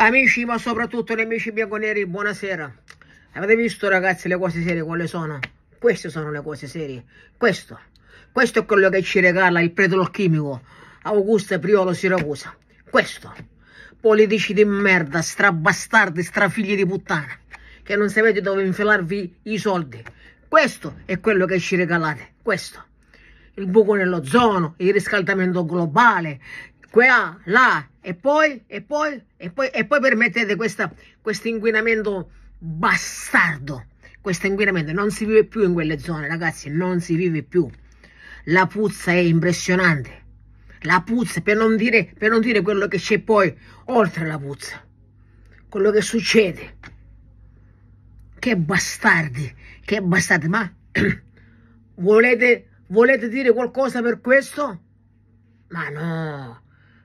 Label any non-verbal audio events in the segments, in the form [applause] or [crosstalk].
Amici, ma soprattutto nemici bianconeri, buonasera. Avete visto ragazzi le cose serie quali sono? Queste sono le cose serie. Questo. Questo è quello che ci regala il petrolchimico Augusto Priolo Siracusa. Questo. Politici di merda, strabastardi, strafigli di puttana, che non sapete dove infilarvi i soldi. Questo è quello che ci regalate. Questo il buco nell'ozono, il riscaldamento globale, qua, là, e poi, e poi, e poi, e poi permettete questo quest inquinamento bastardo, questo inquinamento, non si vive più in quelle zone, ragazzi, non si vive più, la puzza è impressionante, la puzza, per non dire, per non dire quello che c'è poi, oltre la puzza, quello che succede, che bastardi, che bastardi, ma [clears throat] volete, volete dire qualcosa per questo? Ma no,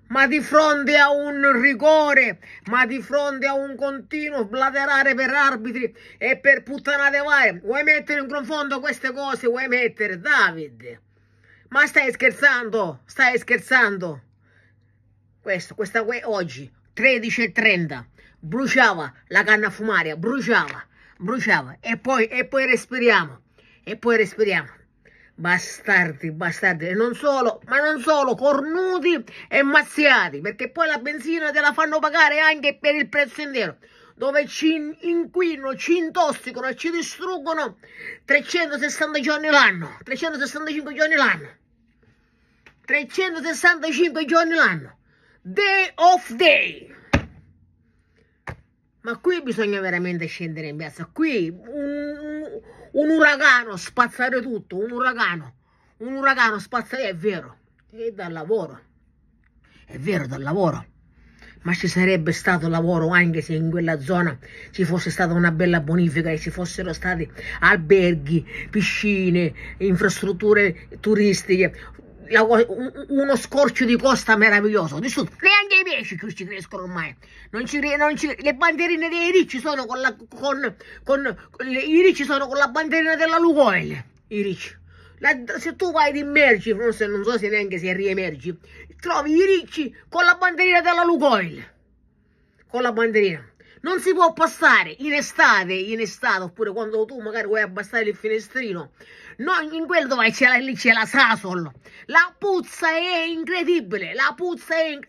ma di fronte a un rigore, ma di fronte a un continuo blaterare per arbitri e per puttanate varie, vuoi mettere in profondo queste cose? Vuoi mettere Davide? Ma stai scherzando? Stai scherzando? Questo, questa qui oggi, 13.30, bruciava la canna fumaria, bruciava, bruciava e poi, e poi respiriamo, e poi respiriamo bastardi, bastardi, e non solo, ma non solo, cornuti e mazziati, perché poi la benzina te la fanno pagare anche per il prezzo intero, dove ci inquinano, ci intossicano e ci distruggono 360 giorni l'anno, 365 giorni l'anno, 365 giorni l'anno, day of day. Ma qui bisogna veramente scendere in piazza, qui un un uragano, spazzare tutto, un uragano, un uragano, spazzare, è vero, è dal lavoro, è vero dal lavoro, ma ci sarebbe stato lavoro anche se in quella zona ci fosse stata una bella bonifica e ci fossero stati alberghi, piscine, infrastrutture turistiche, la, uno scorcio di costa meraviglioso. Di sud, neanche i pesci che ci crescono mai. Non ci, non ci, le banderine dei ricci sono con la. Con, con, le, I ricci sono con la banderina della Lugoil. I ricci. La, se tu vai ed immergi, forse non so se neanche se riemergi, trovi i ricci con la banderina della Lugoil. Con la banderina. Non si può passare in estate, in estate, oppure quando tu magari vuoi abbassare il finestrino non in quello dove c'è la, lì c'è la Sasol. La puzza è incredibile, la puzza è, in...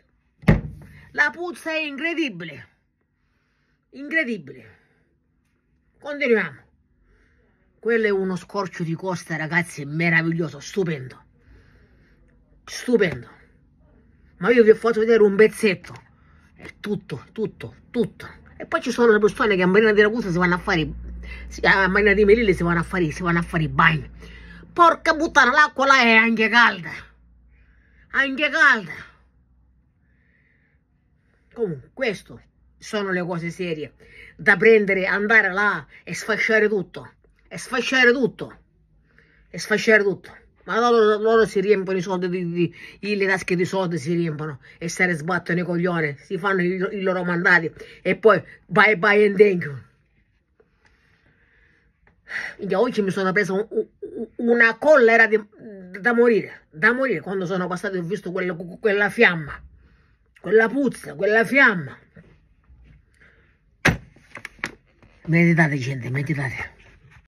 la puzza è incredibile, incredibile. Continuiamo. Quello è uno scorcio di costa, ragazzi, meraviglioso, stupendo. Stupendo. Ma io vi ho fatto vedere un pezzetto. È tutto, tutto, tutto. E poi ci sono le persone che a Marina di Ragusa si vanno a fare a ah, mangiare di melilli si vanno a fare, si vanno a fare i bagni. Porca puttana, l'acqua là è anche calda. Anche calda. Comunque, queste sono le cose serie da prendere, andare là e sfasciare tutto. E sfasciare tutto. E sfasciare tutto. Ma loro, loro si riempiono i soldi, di, di, di, le tasche di soldi si riempiono e se ne sbattono i coglioni, si fanno i, i loro mandati e poi bye bye and thank you. Quindi oggi mi sono preso un, una collera di, da morire, da morire. Quando sono passato ho visto quella, quella fiamma, quella puzza, quella fiamma. Meditate gente, meditate.